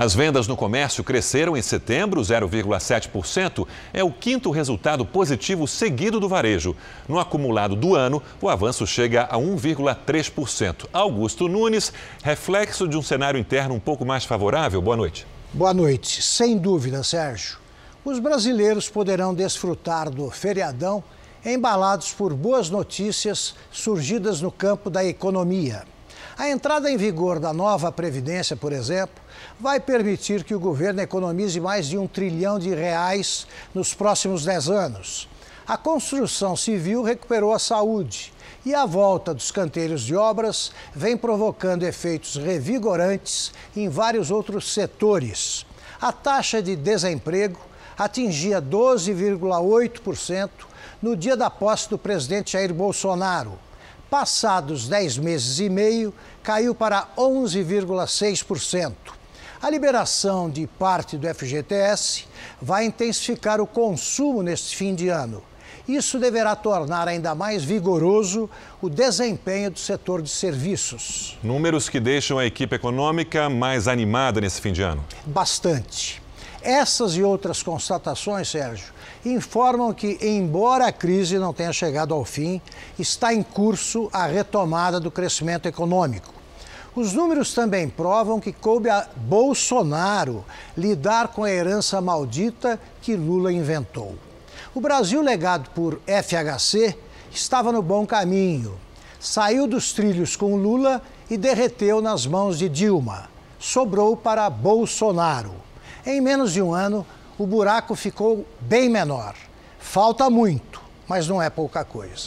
As vendas no comércio cresceram em setembro, 0,7%. É o quinto resultado positivo seguido do varejo. No acumulado do ano, o avanço chega a 1,3%. Augusto Nunes, reflexo de um cenário interno um pouco mais favorável. Boa noite. Boa noite. Sem dúvida, Sérgio. Os brasileiros poderão desfrutar do feriadão embalados por boas notícias surgidas no campo da economia. A entrada em vigor da nova Previdência, por exemplo, vai permitir que o governo economize mais de um trilhão de reais nos próximos dez anos. A construção civil recuperou a saúde e a volta dos canteiros de obras vem provocando efeitos revigorantes em vários outros setores. A taxa de desemprego atingia 12,8% no dia da posse do presidente Jair Bolsonaro passados 10 meses e meio, caiu para 11,6%. A liberação de parte do FGTS vai intensificar o consumo neste fim de ano. Isso deverá tornar ainda mais vigoroso o desempenho do setor de serviços. Números que deixam a equipe econômica mais animada nesse fim de ano. Bastante. Essas e outras constatações, Sérgio, informam que, embora a crise não tenha chegado ao fim, está em curso a retomada do crescimento econômico. Os números também provam que coube a Bolsonaro lidar com a herança maldita que Lula inventou. O Brasil, legado por FHC, estava no bom caminho. Saiu dos trilhos com Lula e derreteu nas mãos de Dilma. Sobrou para Bolsonaro em menos de um ano, o buraco ficou bem menor. Falta muito, mas não é pouca coisa.